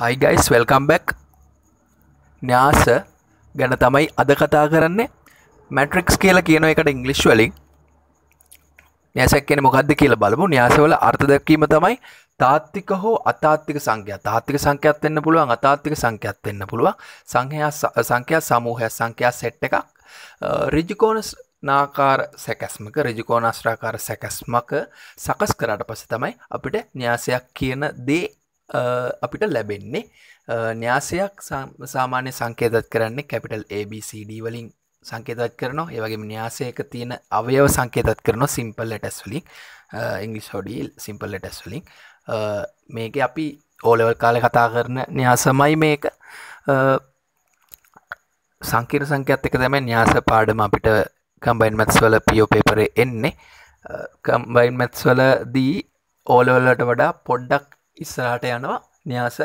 හයි guys welcome back න්‍යාස ගැන තමයි අද කතා කරන්නේ මැට්‍රික්ස් කියලා කියන එකට ඉංගලිෂ් වලින් න්‍යාසක් කියන මොකක්ද කියලා බලමු න්‍යාසවල අර්ථ දැක්වීම තමයි තාත්තික හෝ අතාත්තික සංඛ්‍යා තාත්තික සංඛ්‍යාත් වෙන්න පුළුවන් අතාත්තික සංඛ්‍යාත් වෙන්න පුළුවන් සංඛ්‍යා සංඛ්‍යා සමූහයක් සංඛ්‍යා සෙට් එකක් ඍජුකෝණ නාකාර සැකැස්මක රජිකෝනස්්‍රාකාර සැකැස්මක සකස් කරට පස තමයි අපිට න්‍යාසයක් කියන දේ අපිට ලැබෙන්නේ න්‍යාසයක් සාමාන්‍ය සංකේතත් කරන්නේ කැපිටල් ABCD වලින් සංකේතත් කරනවා ඒවගේ න්‍යාසයක තියෙන අවයව සංකේතත් කරන සිම්පල් ලටස් වලින් ඉංගලිස් හොඩිල් සිම්පල් ලටස් වලින් මේක අපි ඕලෙවල් කාල කතා කරන න්‍යාසමයි මේක සංකීර සංකයත් එක දැම න්‍යාස පාඩම අපිට කම්බයින් මැත්ස් වල පියෝ පේපරේ එන්නේ කම්බයින් මැත්ස් වල දී ඕලවල්ලට වඩා පොඩ්ඩක් ඉස්සරහට යනවා න්‍යාස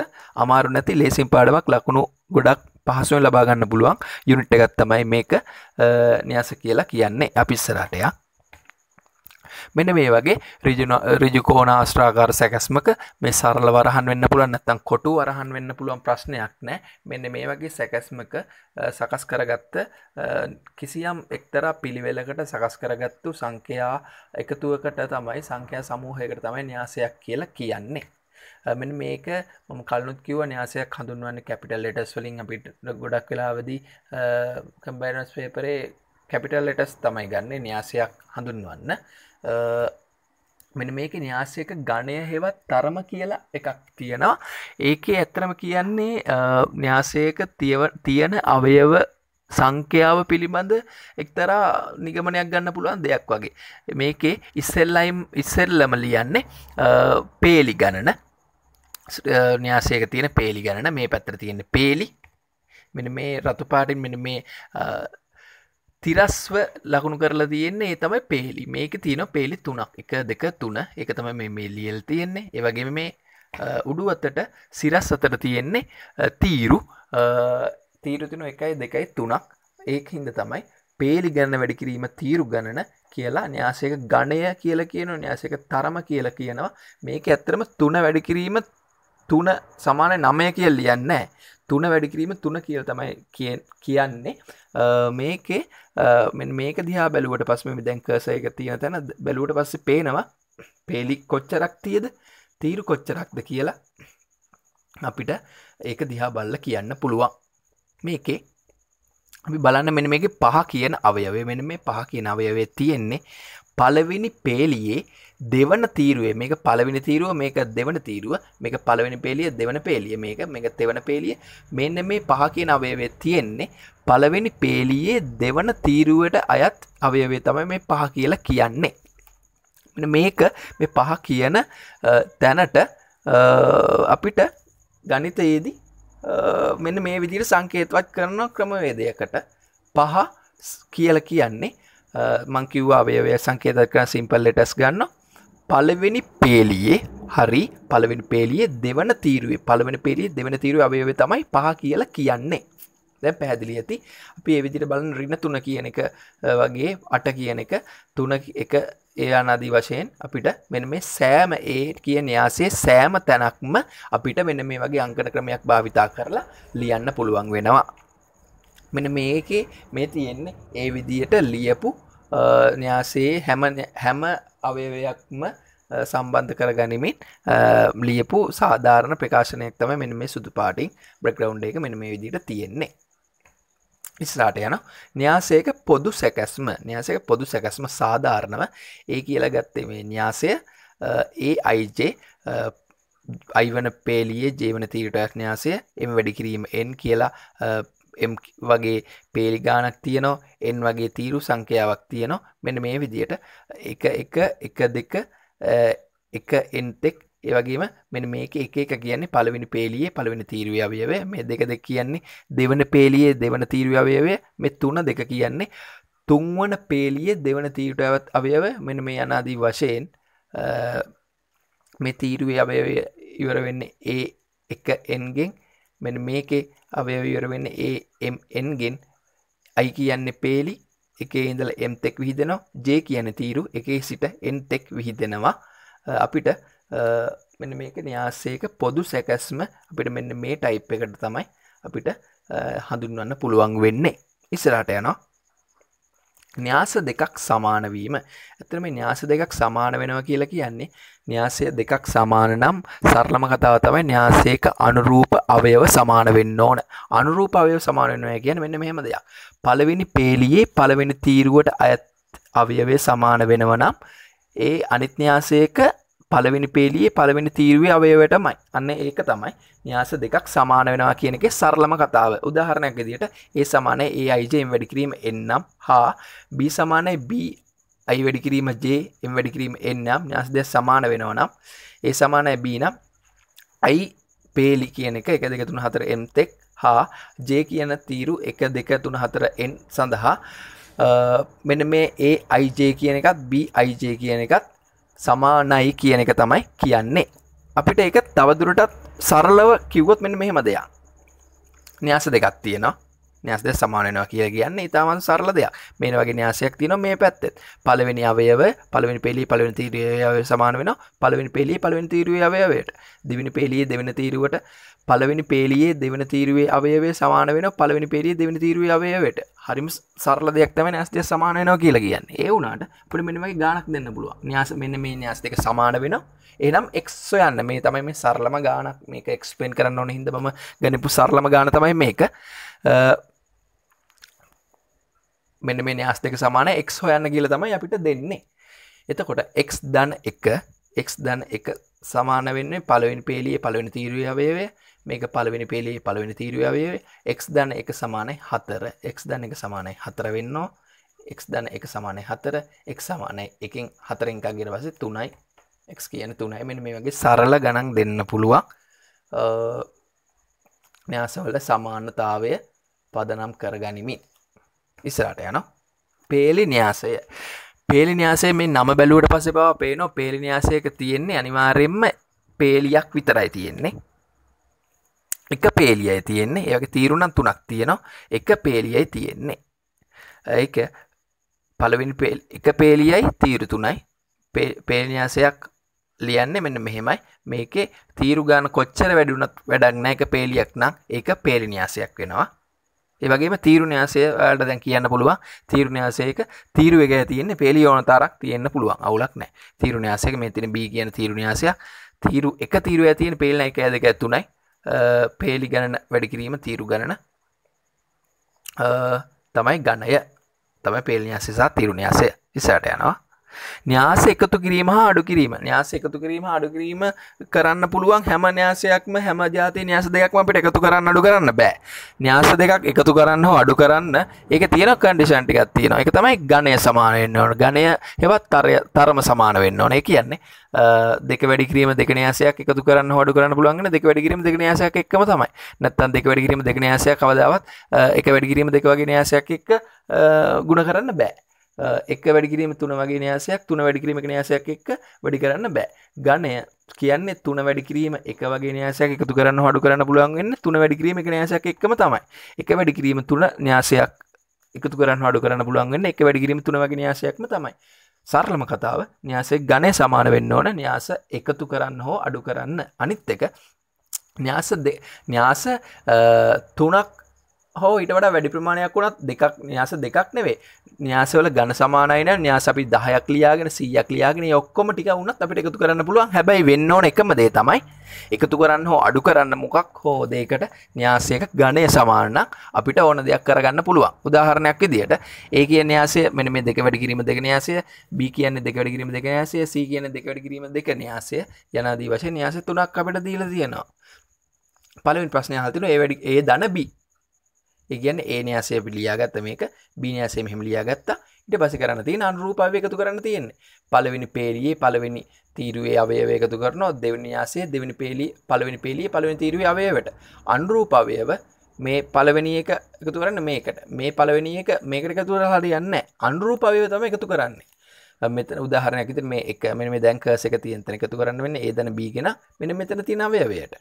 අමාරු නැති ලේසිම් පාඩමක් ලකුණු ගොඩක් පහසුවෙන් ලබා ගන්න පුළුවන් යුනිට් එකක් තමයි මේක න්‍යාස කියලා කියන්නේ අපි ඉස්සරහටයා මෙන්න මේ වගේ රිජු කෝනාශ්‍රාකාර සැකැස්මක මේ සරල වරහන් වෙන්න පුළුවන් නැත්තම් කොටු වරහන් වෙන්න පුළුවන් ප්‍රශ්නයක් නෑ මෙන්න මේ වගේ සැකැස්මක සකස් කරගත්ත කිසියම් එක්තරා පිළිවෙලකට සකස් කරගත්තු සංඛ්‍යා එකතුවකට තමයි සංඛ්‍යා සමූහයකට තමයි න්‍යාසයක් කියලා කියන්නේ මෙ මේක මම කලනුත් කිව න්‍යාසයක් හඳුන්වන්න කැපිටල් ලෙටස් වලින් අපිට ගොඩක් වෙලාවදී කම්බයිනස් පේපරේ කැපිටල් ලෙටස් තමයි ගන්නේ න්‍යාසයක් හඳුන්වන්න මෙන මේක න්‍යාසයක ගණය හෙවත් තරම කියලා එකක් තියෙනවා ඒකේ ඇත්තරම කියන්නේ න්‍යාසයක තියෙන අවයව සංඛ්‍යාව පිළිබඳ එක්තරා නිගමනයක් ගන්න පුළුවන් දෙයක් වගේ මේකේ ඉස්සෙල්ලයිම් ඉස්සෙල්ලම ලියන්නේ පේලි ගණන න්‍යාසයක තියෙන පේලි ගැන මේ පැත්තර තියෙන පේලි මෙ මේ රතුපාටින් මෙ මේ තිරස්ව ලකුණු කරලා තියෙන්නේ ඒ තමයි පේලි මේක තියෙන පේලි තුනක් එක දෙක තුන එක තම මේ මේ ලියල් තියෙන්නේ ඒවගේ මේ උඩු අතට සිරස් අතට තියෙන්නේ තීරු තීරුතින එකයි දෙකයි තුනක් ඒක හින්ද තමයි පේලි ගන්න වැඩි කිරීම තීරු ගණන කියලා න්‍යාසයක ගණය කියල කියන න්‍යාසක තරම කියලා කියනවා මේක ඇත්තරම තුන වැඩිකිරීම තුන සමාන නමය කියල් ලියන්න තුන වැඩිකිරීම තුන කියල් තමයි කිය කියන්නේ මේකේ මේක දිහා බැලුවට පස්සම දැන්කස එක තියෙන තැන බැලුවට පස්ස පේනවා පෙලි කොච්චරක් තියද තීරු කොච්චරක්ද කියලා අපිට ඒක දිහා බල්ල කියන්න පුළුවන් මේකේ අපි බලන්න මෙන මේක පහ කියන අවයවේ මෙන මේ පහ කියන අවයවේ තියෙන්නේ පලවෙනි පේලියේ දෙවන තීරුවේ මේක පළවෙනි තීරුව මේක දෙවන තීරුව මේක පළවෙනි පේලිය දෙවන පේලිය මේක මේක තෙවන පේලිය මෙන්න මේ පහ කියන අවයවේ තියෙන්නේ පළවෙනි පේලියේ දෙවන තීරුවට අයත් අවයවේ තමයි මේ පහ කියලා කියන්නේ මේක මේ පහ කියන තැනට අපිට ගනිතයේදී මෙන්න මේ විදිර සංකේතවත් කරන ක්‍රමවේදයකට පහ කියල කියන්නේ මංකිව්වා වේවය සංකේත කරන සිම්පල් ලෙටස් ගන්න පළවෙනි පේලියේ හරි පළවෙනි පේලියේ දෙවන තීරුවේ පළවෙන පේලිය දෙවන තීරුව අවයව තමයි පහ කියලා කියන්නේ දැන් පැහැදිලි ඇති අපි එවිදිට බලන රින්න තුන කියන එක වගේ අට කියන එක තුන එක ඒ අනදී වශයෙන් අපිට මෙන මේ සෑම ඒ කිය න්‍යාසේ සෑම තැනක්ම අපිට මෙන මේ වගේ අංකන ක්‍රමයක් භාවිතා කරලා ලියන්න පුළුවන් වෙනවා මෙන මේකේ මේ තියෙන්නේ ඒ විදියට ලියපු න්‍යාසේ හැම හැම අවයවයක්ම සම්බන්ධ කර ගනිමින් ලියපු සාධාරණ ප්‍රකාශනයක් තම මෙන මේ සුදු පාටිං බ්‍රෙක්්‍රවන්් එක මෙන මේ විදිට තියෙන්නේ ඉස්රාට යන න්‍යාසයක පොදු සැකැස්ම න්‍යාසක පොදු සැකැස්ම සාධාරණව ඒ කියලා ගත්තේ මේ න්‍යාසය ඒ අයිජේ අයිවන පේලියේ ජීවන තීරටයක් න්‍යාසය එම වැඩිකිරීම එන් කියලා එම් වගේ පේලි ගානක් තියනෝ එන් වගේ තීරු සංඛ්‍යාවක් තියනො මෙන මේ විදියට එක එක එක දෙක එක එන්තෙක් ඒවගේම මෙ මේක එක එක කියන්නේ පළවෙනි පේලියේ පළවෙනි තීරුව අවයවය මේ දෙක දෙ කියන්නේ දෙවන පේලියේ දෙවන තීරුව අවයවය මෙ තුන දෙක කියන්නේ තුන්වන පේලියේ දෙවන තීරුට ඇවත් අවයව මෙන මේ අනාදී වශයෙන් මේ තීරුවේ අවයවය ඉවර වෙන්නේ ඒ එක එන්ගෙන් මෙ මේකේ අවයවර වෙන්න ඒම්න්ගෙන් අයි කියන්න පේලි එකේ ඉඳල එම් තෙක් විහිදෙනවා ජේ කියන තීරු එකේ සිට එන් තෙක් විහිදෙනවා අපිට මෙ මේක න්‍යාසේක පොදු සැකැස්ම අපිට මෙන්න මේ ටයිප් එකට තමයි අපිට හඳුන්වන්න පුළුවන් වෙන්නේ ඉස්සරට යනවා න්‍යාස දෙකක් සමානවීම ඇතම න්‍යාස දෙකක් සමාන වෙනව කියලා කියන්නේ න්‍යාසය දෙකක් සමාන නම් සරලම කතාව තමයි න්‍යාසයක අනුරූප අවයව සමාන වෙන්න ඕන අනුරූප අවයව සමාන වෙනවා කියන මෙන්න මෙහෙම දෙයක් පළවෙනි පේලියේ පළවෙනි තීරුවට අයත් අවයවේ සමාන වෙනව නම් ඒ අනිත්‍යාසයක පළවෙනි පේලියේ පළවෙනි තීරුවේ අවයවටමයි අන්න ඒක තමයි න්‍යාස දෙකක් සමාන වෙනවා කියන එක සරලම කතාව උදාහරණයක් විදිහට ඒ සමානයි ඒ අයිජ එම් වැඩි කිරීම එන්නම් හා b සමානයි b i වැඩි කිරීම j එම් වැඩි කිරීම එන්නම් න්‍යාස දෙක සමාන වෙනවා නම් ඒ සමානයි b නම් i පේලි කියන එක 1 2 3 4 m තෙක් හා j කියන තීරු 1 2 3 4 n සඳහා මෙන්න මේ ඒ අයිජ කියන එකත් b අයිජ කියන එකත් සමානයි කියන එක තමයි කියන්නේ අපිට එක තවදුරටත් සරලව කිව්වොත් මෙන්න මෙහෙම දෙයක් න්‍යාස දෙකක් තියෙනවා න්‍යාසද සමානනවා කිය කියන්නේ ඉතාමන් සරල දෙයක් මේ වගේ න්‍යාසයක් තියන මේ පැත්තෙත් පලවෙනි අවයව පළවෙනි පෙලි පළවෙනි තීරය සමාන වෙන පළවෙනි පෙලි පළවෙනි තීරුව අවයවයට දිවිනි පෙලිය දෙවෙන තීරුවට පළවෙනි පේලියේ දෙවන තීරුවේ අවයවේ සමාන වෙන පළවෙනි පේරිය දෙවනි තීරුවේ අවයවයට හරිම සරල දෙයක් තම ඇස්තය සමානයනවා කියලා කියන්න ඒ වුනාට පුළි මෙනිමගේ ගානක් දෙන්න පුළුව න්‍යාස මෙන්න මේ න්‍යස් දෙක සමාන වෙන එනම් එක්ෝ යන්න මේ තමයි මේ සරලම ගානක් මේක එක්ස්පෙන් කරන්න ඕන හිද ම ගැනපු සරලම ගාන තමයි මේක මෙන්න මේ න්‍යස් දෙක සමාන එක් හොයන්න කියල තමයි අපිට දෙන්නේ එතකොට එක් දන් එක එක් දන් එක සමාන වෙන්න පලවෙන් පේලිය පලවෙන තීරුවේ අවේවේ මේක පළවෙනි පෙළේ පළවෙනි තීරුවේ x ධන 1 සමානයි 4 x ධන 1 සමානයි 4 වෙන්නෝ x ධන 1 සමානයි 4 x සමානයි 1න් 4න් එකක් ගියන පස්සේ 3යි x කියන 3යි මෙන්න මේ වගේ සරල ගණන් දෙන්න පුළුවන් න්‍යාසවල සමානතාවය පදනම් කරගනිමින් ඉස්සරට යන පේලි න්‍යාසය පේලි න්‍යාසේ මේ නම බැලුවට පස බව පේනෝ පේලි න්‍යාසයක තියෙන්නේ අනිවාරෙන්ම පේලියක් විතරයි තියෙන්නේ එක පේලියයි තියෙන්නේ ඒගේ තීරුණන් තුනක් තියෙනවා එක පේලියයි තියෙන්නේ ඒක පළවෙනි එක පේලියයි තීරු තුනයි පේනියාසයක් ලියන්නේ මෙන්න මෙහෙමයි මේකේ තීරු ගාන කොච්චර වැඩුණත් වැඩක් නෑ එක පේලියක් නම් ඒක පේලිනියාසයක් වෙනවා ඒ වගේම තීරුණ්‍යාසය වලට දැන් කියන්න පුළුවන් තීරුණ්‍යාසයක තීරු එක තියෙන්නේ පේලිය ඕන තරක් තියෙන්න පුළුවන් අවුලක් නෑ තීරුණ්‍යාසයක මේ තියෙන B කියන තීරුණ්‍යාසයක් තීරු එක තීරුවය තියෙන පේලින 1 2 3යි පේලි ගණන වැඩිකිරීම තීරු ගණන තමයි ගණය තමයි පේලිනිසි සහ තිරුණයාසය ඉසාට යනවා න්‍යාස එකතු කිරීම හා අඩු කිරීම න්‍යාස එකතු කිරීම අඩු කිරීම කරන්න පුළුවන් හැම න්‍යාසයක්ම හැම ජාති න්‍යාස දෙයක්ම අපිට එකතු කරන්න අඩු කරන්න බෑ න්‍යාස දෙකක් එකතු කරන්න හෝ අඩු කරන්න ඒක තියෙන කන්ඩිෂන් ටිකක් තියෙනවා ඒක තමයි ගණය සමාන වෙන්න ඕන ගණය හෙවත් තරම සමාන වෙන්න ඕන ඒ කියන්නේ දෙක වැඩි කිරීම දෙක න්‍යාසයක් එකතු කරන්න හොඩු කරන්න පුළුවන් දෙක වැඩි කිරීම දෙක න්‍යාසයක් එක්කම තමයි. නැත්තම් දෙක වැඩි කිරීම දෙක න්‍යාසයක් කවදාවත් එක වැඩි කිරීම දෙක වගේ න්‍යාසයක් එක්ක ගුණ කරන්න බෑ. එක වැඩිකිරීම තුන වගේ නයාසයක් තුන වැඩිකිරීමක නයාසයක් එක්ක වැඩි කරන්න බෑ ගණය කියන්නේ තුන වැඩිකිරීම එක වගේ නයාසයක් එකතු කරන්න හඩු කරන්න පුළුවන්ගන්න තුන වැඩිකිරීම එක නයාසයක් එක්ම තමයි එක වැඩිකිරීම තුන න්‍යාසයක් එකතු කරන්න හඩු කරන්න පුළුවන්ගන්න එක වැඩිකිරීම තුන වගේ නයාසයක්ම තමයි සරලම කතාව න්‍යාසේ ගණය සමාන වෙන්න ඕන න්‍යාස එකතු කරන්න හෝ අඩු කරන්න අනිත් එක න්‍යාස න්‍යාස තුනක් හෝ ඉටට වැඩි ප්‍රමාණයක් වුණත් දෙකක් න්‍යාස දෙකක් නෙවේ න්‍යාසවල ගණ සමානයින න්‍යාස අපි දහයක් ලියාගෙන සියයක් ලියාගෙන ඔක්කොම ටික වුණත් අපිට එකතු කරන්න පුළුවන් හැබැයි වෙන්න ඕන එකම දේ තමයි එකතු කරන්න හෝ අඩු කරන්න මොකක් හෝ දෙකට න්‍යාසයක ගණය සමානක් අපිට ඕන දෙයක් කරගන්න පුළුවන් උදාහරණයක් විදිහට ඒ කිය න්‍යාසය මෙන මේ දෙක වැඩි කිරීම දෙක න්‍යාසය බි කියන්නේ දෙක වැඩි කිරීම දෙක න්‍යාසය සී කියන දෙක වැඩි කිරීම දෙක න්‍යාසය යනාදී වශයෙන් න්‍යාස තුනක් අපිට දීලා තියෙනවා පළවෙනි ප්‍රශ්නය හතුන ඒ වැඩි ඒ ධන බී ඒගැන් ඒනයාසය පිළියාගත්ත මේක බිනියාසේ මෙහමලියාගත්තා ඉට පස කරන්න තිය අනුරූපාවයකතු කරන්න තියෙන් පලවෙනි පේලියේ පලවෙනි තීරුවේ අවයවයකතු කරනවා දෙවනියාසේ දෙවනි පේලි පලවෙනි පේලිය පලවෙනි තීරුවේ අවයවට අන්රූපවයව මේ පලවෙනි එක එකතු කරන්න මේකට මේ පලවෙනි එක මේකට එකතුර හරි යන්න අන්රූපවයව තම එකතු කරන්නේ මෙත උදාහරණයක් ඉතින් මේ එක මෙන්න මේ දැන් කර්ස් එක තියෙන තැන එකතු කරන්න වෙන්නේ ඒ දන b ගෙන මෙන්න මෙතන තියෙන අවයවයට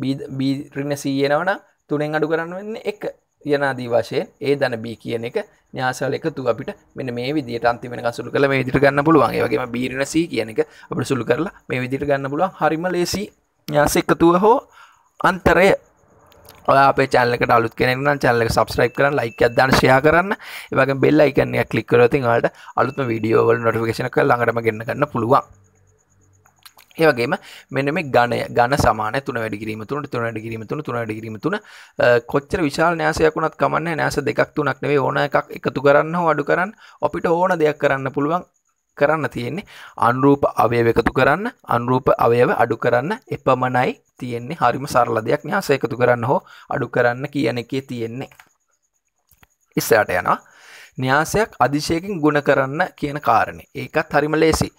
b b ඍණ c එනවනම් තුනෙන් අඩු කරන්න වෙන්නේ 1 යනාදී වශයෙන් ඒ දන B කියන එක න්‍යාසාල එකතු අපිට මෙන්න මේ විදිහට අන්තිම වෙනකන් සුළු කරලා මේ විදිහට ගන්න පුළුවන්. ඒ වගේම B ඍණ C කියන එක අපිට සුළු කරලා මේ විදිහට ගන්න පුළුවන්. හරිම ලේසි න්‍යාස එකතුව හෝ අන්තරය. ඔයා අපේ channel එකට අලුත් කෙනෙක් නම් channel එක subscribe කරන්න, like එකක් දාන්න, share කරන්න. ඒ වගේම bell icon එක click කරලා තින් ඔයාලට අලුත්ම වීඩියෝ වල notification එක ළඟටම ගෙන්න ගන්න පුළුවන්. ඒවගේම මෙන මේ ගණය ගන සමාන තුන වැඩිකිරීම තුනට තුන ඩිකිරීම තුන තුන ඩිකිරීම තුන කොච්චර විශාල න්‍යාසයක් වුණත් කමන්න නෑස දෙකක් තුනක් නෙවේ ඕන එකක් එකතු කරන්න අඩු කරන්න අපිට ඕන දෙයක් කරන්න පුළුවන් කරන්න තියෙන්නේ අන්රූප අවයව එකතු කරන්න අන්රූප අවයව අඩු කරන්න එපමණයි තියෙන්නේ හරිම සරල දෙයක් න්‍යාස එකතු කරන්න හෝ අඩු කරන්න කියන එකේ තියෙන්නේ ඉස්සරට යනවා න්‍යාසයක් අධිශයකින් ගුණ කරන්න කියන කාරණේ ඒකත් හරිම ලේසි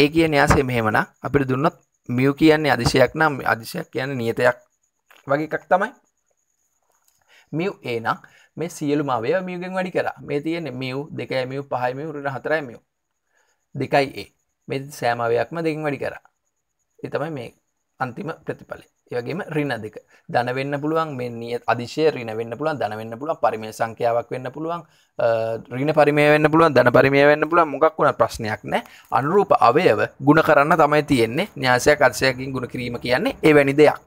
ඒ කිය න්‍යාසේ මෙහෙමන අපිට දුන්නත් මිය කියන්නේ අදිශයක් නම් අදිශයක් කියන නියතයක් වගේ එකක් තමයි මිය ඒනම් මේ සියලු මවය මියගෙන් වැඩි කර මේ තියෙන මියව් දෙකයි මියව් පහයි මියවුරට හතරයි මියව් දෙකයි ඒ මේ සෑමවයක්ම දෙකින් වැඩි කර එතමයි මේ අන්තිම ප්‍රතිඵලය ඒවගේම රින දෙක දනවෙන්න පුළුවන් මෙ නිය අදිශය රින වෙන්න පුළුවන් දනවෙන්න පුළුවන් පරිමේ සංඛ්‍යාවක් වෙන්න පුළුවන් රින පරිමේ වෙන්න පුළුවන් දන පරිමේ වෙන්න පුළුවන් මොකක් වුණ ප්‍රශ්නයක් නෑ අනුරූප අවයව ගුණ කරන්න තමයි තියෙන්නේ න්‍යාසයක් අර්ශයකින් ගුණ කිරීම කියන්නේ එවැනි දෙයක්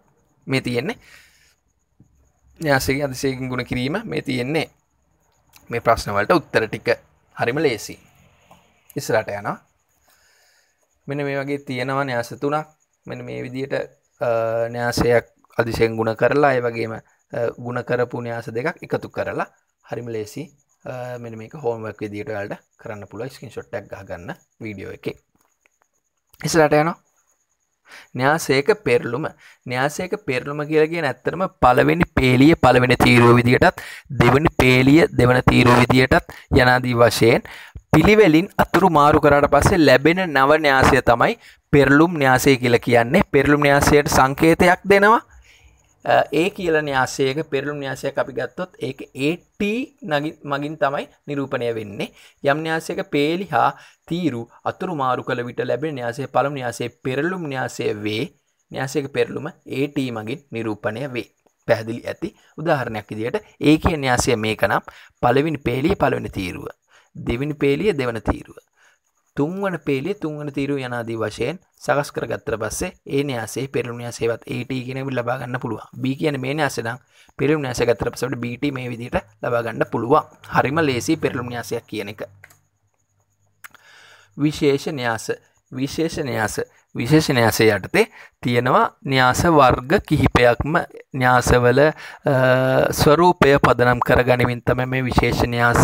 මේ තියෙන්නේ න්‍යාසකින් අදිශයකින් ගුණ කිරීම මේ තියෙන්නේ මේ ප්‍රශ්නවලට උත්තර ටික හරිම ලේසි ඉස්සරට යනවා මෙන මේ වගේ තියෙනවා න්‍යාස තුනක් මෙන මේ විදියට න්‍යාසයක් අදිශයෙන් ගුණ කරලා ඒ වගේම ගුණ කරපු න්‍යාස දෙකක් එකතු කරලා හරිම ලේසි මෙන මේක හෝමක් විදිට යාලට කරන්න පුළ ස්කින් ෂොට්ටක් ගන්න වීඩියෝ එක ඉස්ලට යනවා න්‍යාසේක පෙරලුම න්‍යාසේක පෙරලුම කියලගේ නැත්තරම පළවෙනි පේලිය පළවෙන තීරෝ විදියටත් දෙවනි පේලිය දෙවන තීරෝ විදියටත් යනාදී වශයෙන් පිළිවෙලින් අතුරු මාරු කරට පස්සේ ලැබෙන නව න්‍යාසය තමයි පෙරලුම් න්‍යාසය කියලා කියන්නේ පෙරලුම් න්‍යාසයට සංකේතයක් දෙනවා ඒ කියල න්‍යාසයක පෙරලුම් න්‍යාසයක් අපි ගත්තොත් ඒක ඒට මගින් තමයි නිරූපණය වෙන්නේ යම් න්‍යාසයක පේලි හා තීරු අතුරු මාරු කළ විට ලැබෙන න්‍යාසේ පළම් න්‍යාසේ පෙරලුම් න්‍යාසය වේ න්‍යාසයක පෙරලුම ඒට මගින් නිරූපණය වේ පැහදිලි ඇති උදාහරණයක් ඉදියට ඒ කිය න්‍යාසය මේකනම් පළවිනි පේලිය පළවෙන තීරුව දෙවිනි පේලිය දෙවන තීරුව තුන්වන පේලේ තුන්වන තීරු යනාදී වශයෙන් සකස් කරගත්තර පස්සේ ඒ න්‍යාසේ පෙරුණයා සේවත් ඒට කියෙනවිල් ලබාගන්න පුළුව බි කියන මේ න්‍යාසනම් පෙරුම් න්‍යාස ගත්තර පසට බිට මේ විදිට ලබාගන්න පුළුවන් හරිම ලේසි පෙරළුම් න්‍යාසයක් කියන එක විශේෂ න්‍යාස විශේෂ න්‍යාස විශේෂ යටතේ තියෙනවා න්‍යාස වර්ග කිහිපයක්ම න්‍යාසවල ස්වරූපය පදනම් කර ගනිමින් තම මේ විශේෂ න්‍යාස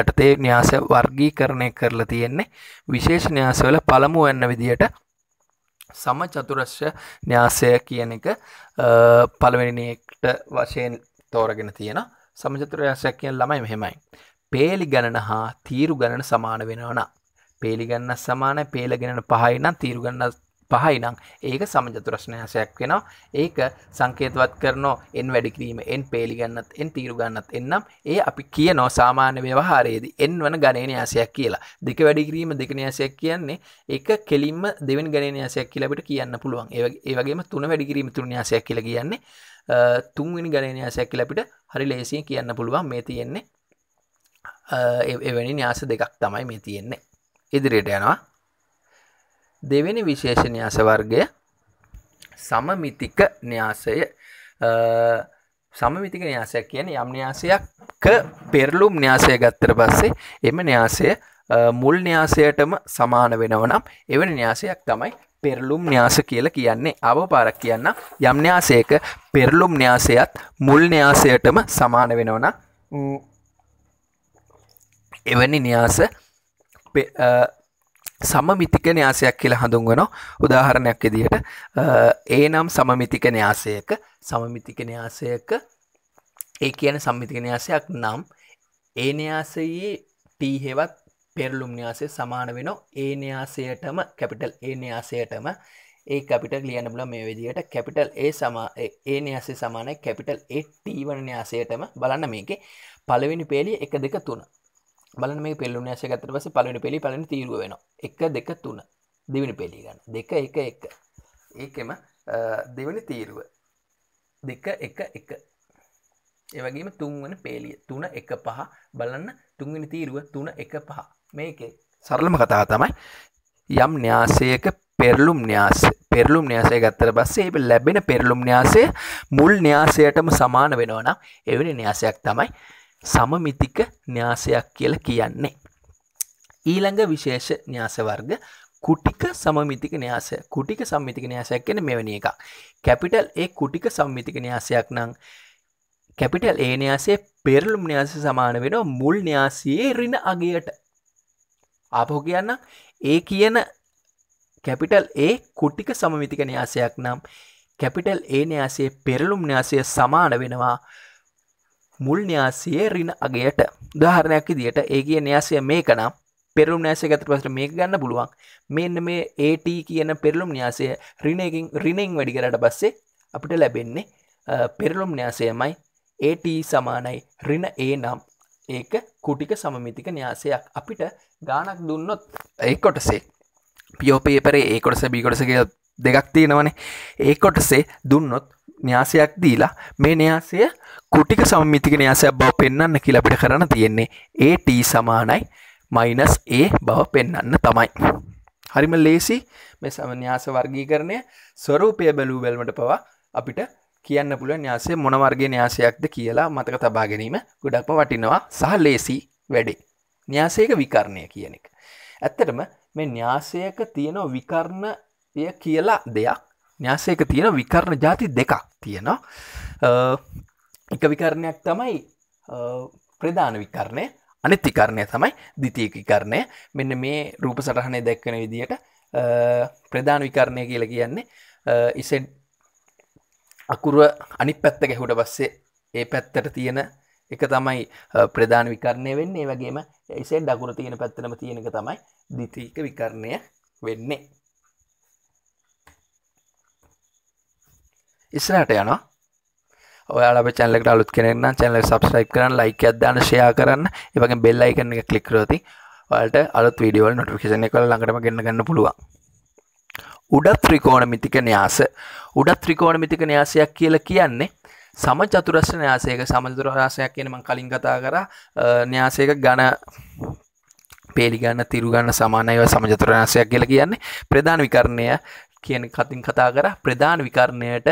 යටතේ න්‍යාස වර්ගීකරණය කරලා තියෙන්නේ විශේෂ න්‍යාසවල පළමු වෙන්න විදියට සම චතුරශ්‍ය න්‍යාසය කියන එක පළවෙනිෙක්ට වශයෙන් තෝරගෙන තියෙන සමචතුරශ්‍යයක් කියෙන් ළමයි මෙහෙමයි පේලි ගණන හා තීරු ගණන සමාන වෙනවනා පේලිගන්න සමාන පේලගෙනන පහයි නම් තීරුගන්න පහයි නම් ඒක සමජතුරශ්නයසයක් වෙනවා ඒක සංකේතවත් කරනෝ එන් වැඩිකිරීම එන් පේලිගන්නත් එන් තීරුගන්නත් එන්නම් ඒ අපි කිය නෝ සාමාන්‍ය ව්‍යවහාරයේදී එන් වන ගණනයාසයක් කියලා දෙක වැඩිකිරීම දෙකනයාසයක් කියන්නේ එක කෙලින්ම දෙවන් ගණනයාසයක් කියලබට කියන්න පුළුවන් ඒවගේම තුන වැඩිකිරීම තුරන්‍යාසයක් කියල කියන්නේ තුන්වෙනි ගණනයාසයක් කියලපිට හරි ලේසිය කියන්න පුළුවන් මේ තියෙන්නේ එවැනි න්‍යාස දෙකක් තමයි මේ තියෙන්නේ ඉදිරියට යනවා දෙවෙනි විශේෂ න්‍යාස වර්ගය සමමිතික න්‍යාසය සමමිතික න්‍යාසයක් කියන්නේ යම් න්‍යාසයක්ක පෙරලුම් න්‍යාසය ගත්තට පස්සේ එම න්‍යාසය මුල් න්‍යාසයටම සමාන වෙනවනම් එවැනි න්‍යාසයක් තමයි පෙරලුම් න්‍යාස කියලා කියන්නේ අවපාරක් කියන්න යම් න්‍යාසයක පෙරලුම් න්‍යාසයත් මුල් න්‍යාසයටම සමාන වෙනවනම් එවැනි න්‍යාස අපේ සමමිතික න්‍යාසයක් කියලා හඳුන්වනවා උදාහරණයක් විදිහට ඒ නම් සමමිතික න්‍යාසයක සමමිතික න්‍යාසයක ඒ කියන සම්මිතික න්‍යාසයක් නම් ඒ න්‍යාසයේ ටීහෙවත් පෙරලුම් න්‍යාසය සමාන වෙන ඒ න්‍යාසයටම කැපිටල් ඒ න්‍යාසයටම ඒ කැපිට ලියන බල මේ විදියට කැපිටල් ඒ සමා ඒ න්‍යාසේ සමානයි කැපිටල් ඒ ටීවන න්‍යාසයටම බලන්න මේකේ පළවෙනි පේලිය එක දෙක තුන බලන මේ පෙල්ලුනෑශ ගතර පස පලන පෙළි පලන තීරුව වෙන එක දෙක තුන දෙවිනි පෙළි ගන්න දෙක එක එක ඒකෙම දෙවනි තීරුව දෙක එක එක ඒවගේම තුන්වන පේලිය තුන එක පහ බලන්න තුන්වෙනි තීරුව තුන එක පහ මේක සරලම කතා තමයි යම් න්‍යාසයක පෙරලුම් න්‍යාස පෙරලුම් න්‍යාසය ගත්තර බස්සේ ලැබෙන පෙරලුම් න්‍යාසය මුල් න්‍යාසයටම සමාන වෙනවනම් එවැනි න්‍යාසයක් තමයි සමමිතික න්‍යාසයක් කියල කියන්නේ. ඊළඟ විශේෂ න්‍යාසවර්ග කුටික සමමිතික න්‍යාස කුටික සම්මිතික න්‍යාසයක් කියන මෙවැනි එකක්. කැපිටල් ඒ කුටික සම්මිතික න්‍යාසයක් නම් කැපිටල් ඒ න්‍යාසේ පෙරලුම් න්‍යාස සමාන වෙන මුල් න්‍යාසයේ රින අගයට. අපහෝ කියන්න ඒ කියන කැපිටල් ඒ කුටික සමමිතික න්‍යාසයක් නම් කැපිටල් ඒ න්‍යාසේ පෙරලුම් න්‍යාසය සමාන වෙනවා මුල් න්‍යාසියේ රින අගේයට උදාහරණයක් විදියට ඒගේ න්‍යාසය මේකනම් පෙරුම් න්‍යාසය ගත පසට මේක ගන්න පුළුවන් මෙන්න මේ ඒට කියන පෙරලුම් න්‍යාසය රිනකින් රිනෙෙන් වැඩි කරට බස්සේ අපිට ලැබෙන්නේ පෙරලුම් න්‍යාසයමයි ඒට සමානයි රින ඒ නම් ඒක කුටික සමමිතික න්‍යාසයක් අපිට ගානක් දුන්නොත් ඒකොටසේ පියෝපේපරේ ඒකොට සැබීකොටසක දෙගක් තියෙනවනේ ඒකොටසේ දුන්නොත් න්‍යාසයක් දීලා මේ න්‍යාසය කුටික සම්මිතික න්‍යාසයක් බව පෙන්න්න කියලා අපිට කරන්න තියෙන්නේ ඒ ට සමානයි මයිනස් ඒ බව පෙන්න්න තමයි හරිම ලේසි මේ සමන්‍යාස වර්ගී කරණය ස්වරූපය බැලූ බැල්මට පවා අපිට කියන්න පුළුව න්‍යාසේ මොනවර්ගේ න්‍යාසයක්ද කියලා මතක තබා ගැනීම ගොඩක්ම වටිනවා සහ ලේසි වැඩේ න්‍යාසයක විකරණය කියන එක ඇත්තටම මේ න්‍යාසයක තියෙන විකරණ ය කියලා දෙයක් න්‍යාසයක තියෙන විකරණ ජාති දෙකක් තියෙනවා එක විකරණයක් තමයි ප්‍රධාන විකරණය අනිත් විකරණය තමයි දිතියකිකරණය මෙන්න මේ රූප සටහනය දැක්වන විදිහට ප්‍රධාන විකරණය කියල කියන්නේ ඉසෙන් අකුරුව අනිත් පැත්ත ගැහුට පස්සේ ඒ පැත්තට තියෙන එක තමයි ප්‍රධාන විකරණය වෙන්නේ වගේම එසේ ඩගුර තියෙන පැත්තනම තියෙනක තමයි දිතික විකරණය වෙන්නේ ඉස්සරහට යනවා ඔයාල චැල්ලෙක් අලුත් කෙනෙන්න චැල්ල සබස්්‍රයිප් කරන්න ලයික අදදාන ශයා කරන්න එවගේ බෙල්ලයි කරන එක කලික්කරති ඔලට අලුත් වීඩියෝල් නොටිකෂන කළ ලඟටම ගන්න ගන්න පුළුවන් උඩත් ත්‍රිකෝණ මිතික න්‍යාස උඩත් ත්‍රිකෝණ මිතික න්‍යාසයක් කියල කියන්නේ සම චතුරශ්‍ර න්‍යාසයක සමදුර රාසයක් කියනම කලින් කතා කර න්‍යාසයක ගණ පේලිගන්න තිරුගන්න සමානයව සමජතුරනාසයක් කියල කියන්නේ ප්‍රධාන විකරණය කියන කතින් කතා කර ප්‍රධාන විකරණයට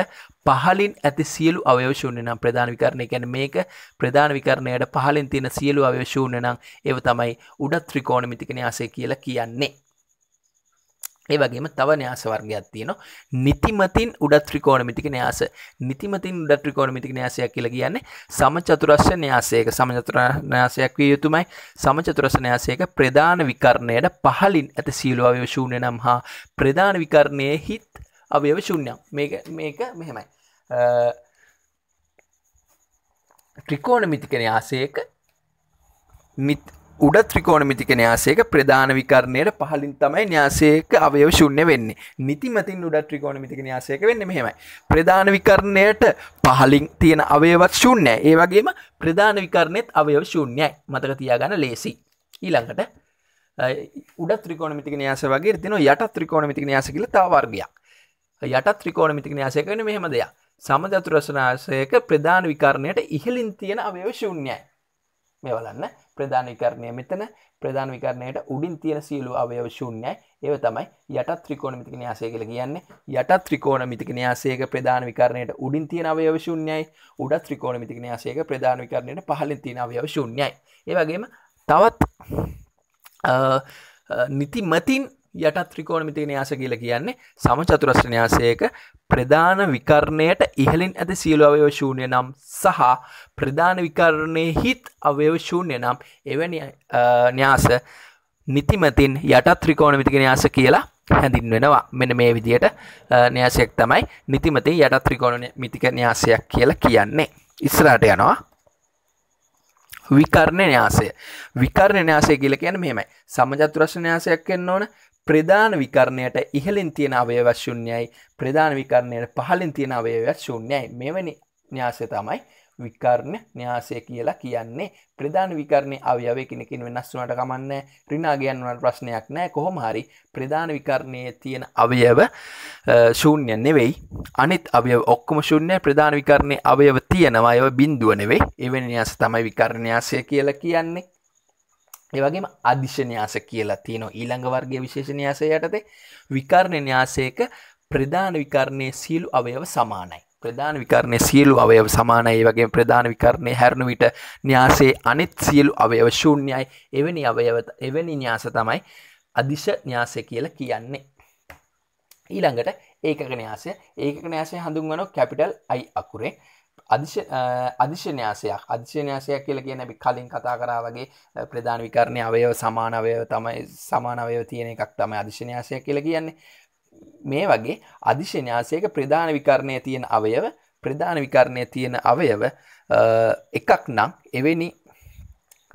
පහලින් ඇති සියලු අවයවශූන්‍ය නම් ප්‍රධාන විකරණය ගැන මේක ප්‍රධාන විකරණයට පහලින් තියෙන සියලු අවයශූන්‍ය නම් ඒව තමයි උඩත් ත්‍රිකෝණ මිතිකනයාසේ කියලා කියන්නේ ඒ වගේම තව න්‍යාස වර්ගයක් තියෙනවා නිතිමතින් උඩත් ත්‍රිකෝණමිතික න්‍යාස නිතිමතින් උඩත් ත්‍රිකෝණමිතික න්‍යාසයක් කියලා කියන්නේ සමචතුරස්‍ය න්‍යාසයක සමචතුරස්‍ය න්‍යාසයක් විය යුතුමයි සමචතුරස්‍ය න්‍යාසයක ප්‍රධාන විකර්ණයට පහලින් ඇති සීලෝ අවයව ශූන්‍ය නම් හා ප්‍රධාන විකර්ණයේ හිත් අවයව ශූන්‍යම් මේක මේක මෙහෙමයි ත්‍රිකෝණමිතික න්‍යාසයක උඩ ත්‍රිකෝණමිතික න්‍යාසයක ප්‍රධාන විකරණයට පහලින් තමයි න්‍යාසයක අවයව ශුන්‍ය වෙන්නේ නිතිමතින් උඩ ත්‍රිකෝණමිතික න්‍යාසයක වෙන්න මෙහෙමයි ප්‍රධාන විකරණයට පහලින් තියෙන අවයවත් ශුන්‍යයි ඒ වගේම ප්‍රධාන විකරණෙත් අවයව ශුන්‍යයි මතක තියාගන්න ලේසි ඊළඟට උඩ ත්‍රිකෝණමිතික න්‍යාස වගේ තියෙන යට ත්‍රිකෝණමිතික න්‍යාස කියලා තව වර්ගයක් යට ත්‍රිකෝණමිතික න්‍යාසයක වෙන්නේ මෙහෙම දෙයක් සමජතුරස්නාසයක ප්‍රධාන විකරණයට ඉහළින් තියෙන අවයව ශුන්‍යයි මේ වලන්න ප්‍රධාන විකරණය මෙතන ප්‍රධාන විකරණයට උඩින් තියෙන සියලු අවයව ශූන්‍යයි ඒව තමයි යට ත්‍රිකෝණමිතික න්‍යාසය කියලා කියන්නේ යට ත්‍රිකෝණමිතික න්‍යාසයක ප්‍රධාන විකරණයට උඩින් තියෙන අවයව ශූන්‍යයි උඩ ත්‍රිකෝණමිතික න්‍යාසයක ප්‍රධාන විකරණයට පහළින් තියෙන අවයව ශූන්‍යයි ඒ වගේම තවත් නිතිමතින් යටත් ත්‍රිකෝණමිති න්‍යාස කියලා කියන්නේ සමචතුරස්‍ර න්‍යාසයක ප්‍රධාන විකරණයට ඉහළින් ඇති සියලු අවයව ශූන්‍ය නම් සහ ප්‍රධාන විකරණයේ හිත් අවයව ශූන්‍ය නම් එවැනි න්‍යාස නිතිමතින් යටත් ත්‍රිකෝණමිතික න්‍යාස කියලා හැඳින්වෙනවා මෙන මේ විදියට න්‍යාසයක් තමයි නිතිමතින් යටත් ත්‍රිකෝණ මිතික න්‍යාසයක් කියලා කියන්නේ ඉස්රාට යනවා විකරණ න්‍යාසය විකරණ න්‍යාසය කියල කියන මෙමයි සමජතුරශ න්‍යාසයක් එන්න ඕන ප්‍රධාන විකරණයට ඉහලින් තියෙන අවයවශුන්‍යයි ප්‍රධාන විකරණයට පහලින් තියෙන අවයවැත් ශුන්‍යයි මෙවැනි න්‍යාසය තමයි විකර්ණ න්‍යාසය කියලා කියන්නේ ප්‍රධාන විකරණ අවයවයකිනකින් වෙනස් වනට කමන්න රිනාගයන් වට ප්‍රශ්නයක් නෑ කොහොම හරි ප්‍රධාන විකරණය තියෙන අවයව ශූන්‍ය නෙවෙයි අනිත් අවය ඔක්කම ශුන්‍ය ප්‍රධාන විකරණය අවයව තියෙනවා අයව බින්දුව නෙවෙයි එවැනි න්‍යාස තමයි විකරණ්‍යාසය කියලා කියන්නේ ඒවගේම අධිශ්‍යන්‍යාස කියලා තියෙන ඊළඟ වර්ගය විශේෂණයාසය යටතේ විකරණ න්‍යාසයක ප්‍රධාන විකරණය සියලු අවයව සමානයි. ප්‍රධාන විකරණය සියලු අවයව සමානයි වගේ ප්‍රධාන විකරණය හැරණු විට න්‍යාසේ අනිත් සියලු අවයව ශූන්‍යයි එවැනි අවයව එවැනි න්‍යාස තමයි අධිශ න්‍යාසය කියලා කියන්නේ. ඊළඟට ඒකක න්‍යාසය ඒකක න්‍යාසය හඳුන්වනෝ කැපිටල් අයි අකුරේ අධිශන්‍යයාසයක් අධිශන්‍යයාසයක් කියල කියන අපි කලින් කතා කරාවගේ ප්‍රධාන විකරණය අවයව සමානවය තමයි සමානවය තියෙන එකක් තමයි අධිශන්‍යයාසයක් කියල කියන්නේ මේ වගේ අධිශන්‍යයාසයක ප්‍රධාන විකරණය තියෙන අවයව ප්‍රධාන විකරණය තියෙන අවයව එකක් නම් එවැනි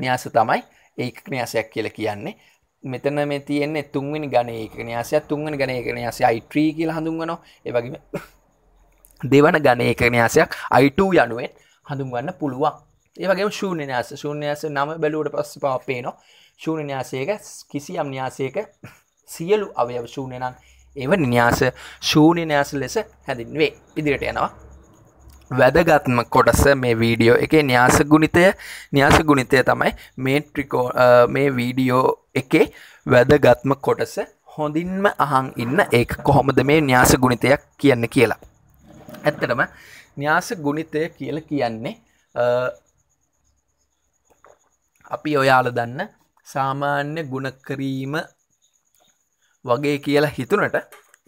න්‍යාස තමයි ඒක න්‍යාසයක් කියල කියන්නේ මෙතන මේ තියෙන්නේ තුන්වෙනි ගණය ඒක න්‍යාසයක් තුන්වනි ගණය එක න්‍යාසය අයිට්‍රී කියල හඳුන්ගනවා ඒවගේ දෙවන ගණය කරනයාසයක් අයිට යනුවෙන් හඳුම්ගන්න පුළුවන් ඒවගේ ශූන්‍යනාස ශූන්‍යස නම බැලූට පස්ස පාපේනවා ශූන්‍යනාසයක කිසියම් න්‍යාසයක සියලු අවයව ශූන්‍යනන් එව නි්‍යාස ශූන්‍යනෑස ලෙස හැඳින්වේ ඉදිරිට යනවා වැදගත්ම කොටස මේ වීඩියෝ එකේ න්‍යාස ගුණිතය න්‍යාස ගුණිතය තමයි මේ ට්‍රිකෝ මේ වීඩියෝ එකේ වැදගත්ම කොටස හොඳින්ම අහන් ඉන්න ඒ කොහොමද මේ න්‍යාස ගුණිතයක් කියන්න කියලා ඇත්තටම න්‍යාස ගුණිතය කියල කියන්නේ අපි ඔයාල දන්න සාමාන්‍ය ගුණකරීම වගේ කියලා හිතුනට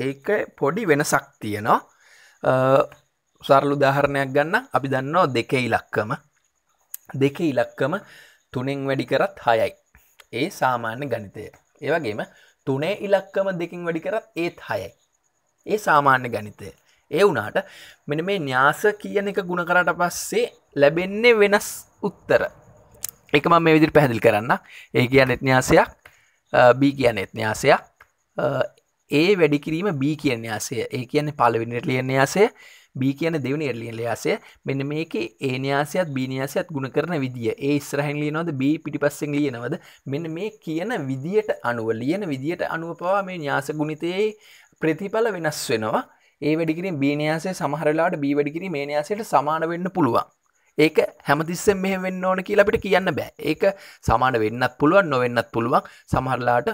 ඒක පොඩි වෙනසක් තියෙනවා සරලු දාහරණයක් ගන්න අපි දන්නවා දෙක ඉලක්කම දෙක ඉලක්කම තුනෙන් වැඩි කරත් හයයි ඒ සාමාන්‍ය ගණිතය ඒවගේම තුනේ ඉලක්කම දෙකින් වැඩි කරත් ඒත් හයයි ඒ සාමාන්‍ය ගණිතය ඒ වුනාට මෙන මේ න්‍යාස කියන එක ගුණ කරට පස්සේ ලැබෙන්නේ වෙනස් උත්තර එක මම මේ විදිර පැහැදිල් කරන්න ඒ කියන්න එත්න්‍යාසයක් බී කියන එත්න්‍යාසයක් ඒ වැඩි කිරීම බී කියන න්‍යාසය ඒ කියන්නේ පලවිනිට ලියන්න යාසය බී කියන දෙවනි එල්ලියන් ලයාසය මෙන්න මේක ඒනයාසයත් බීනියාසයත් ගුණ කරන විදිිය ඒ ස්රහන් ලියනොද බී පිටිපස්සෙන් ලියනවද මෙන්න මේ කියන විදියට අනුව ලියන විදියට අනුව පවා මේ ඥාස ගුණිතයේ ප්‍රතිඵල වෙනස් වෙනවා ඒ වැඩිකිරින් බීනයාසේ සමහරලාට බී වැඩිකිරීම මේනයාසයට සමාන වෙන්න පුළුවන් ඒක හැමතිස්සෙන් මෙහ වෙන්න ඕන කියලා අපිට කියන්න බෑ ඒක සමාන වෙන්නත් පුළුවන් නොවෙන්නත් පුළුවන් සමහරලාට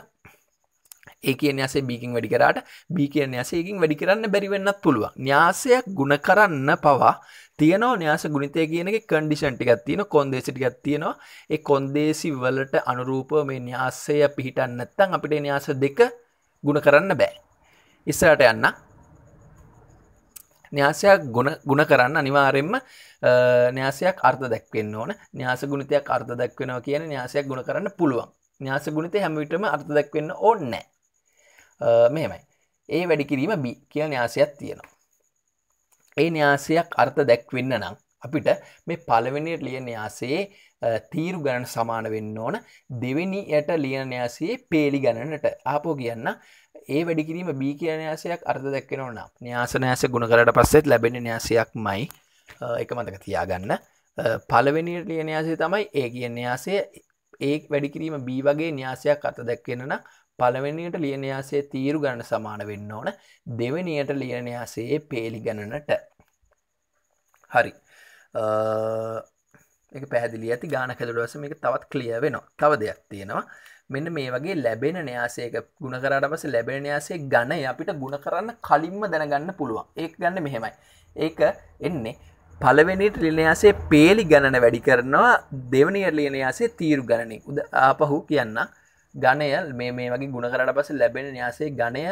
ඒ කිය න්‍යසේ බීකින් වැඩි කරාට බී කිය න්‍යසයකින් වැඩි කරන්න බැරිවෙන්නත් පුළුවන් න්‍යාසයක් ගුණ කරන්න පවා තියනෝ න්‍යාස ගුණිතය කියන කන්ඩිෂන්ටිකක් තියෙන කොන්දේසිටිකක් තියෙනවා ඒ කොන්දේසි වලට අනුරූපව මේ න්‍යාසය පිහිටන්නත්තං අපිට න්‍යාස දෙක ගුණ කරන්න බෑ ඉස්සරට යන්න න්‍යාසයක් ගුණ කරන්න අනිවාරෙන්ම න්‍යාසයක් අර්ථ දැක්වෙන්න ඕන න්‍යාස ගුණතයක් අර්ථ දක්වෙනවා කියන න්‍යාසයක් ගුණ කරන්න පුළුවන් න්‍යාස ගුණතය හැමිටම අර්ථ දැක්වෙන්න ඕන්න මෙහෙමයි ඒ වැඩිකිරීම බි කිය න්‍යාසයක් තියෙනවා ඒ න්‍යාසයක් අර්ථ දැක්වෙන්න නම් අපිට මේ පළවෙනියට ලියන න්‍යාසේ තීරු ගණන සමාන වෙන්න ඕන දෙවෙනියට ලියන න්‍යාසයේ පේලි ගණනට ආපෝ කියන්න ඒ වැඩි කිරීම බී කිය න්‍යාසයක් අර්ථ දැක්කෙන නම් න්‍යාස නෑස ගුණ කරට පස්සෙත් ලැබෙන න්‍යාසයක් මයි එක මතක තියාගන්න පලවෙනි ලියනයාසේ තමයි ඒ කිය න්‍යාසය ඒ වැඩිකිරීම බී වගේ න්‍යාසයක් අත දැක්වෙනන පළවෙනියට ලියනයාසේ තීරු ගණන සමාන වෙන්න ඕන දෙවනියට ලියනයාසේ පේලි ගණනට හරි එක පැදිලි ඇති ගාන කැදුරුවස මේක තවත් කලිය වෙනවා තව දෙයක් තියෙනවා මෙන්න මේ වගේ ලැබෙන න්‍යාසයක ගුණ කරට පස ලැබෙන න්‍යාසේ ගණය අපිට ගුණ කරන්න කලින්ම දැනගන්න පුළුවන් ඒ ගන්න මෙහෙමයි ඒක එන්නේ පළවෙනිට ලිනයාසේ පේලි ගණන වැඩි කරනවා දෙවනියට ලියනයාසේ තීරු ගණනෙ උද ආපහු කියන්න ගණය මේ මේ වගේ ගුණ කරට පස ලැබෙන න්‍යාසේ ගණය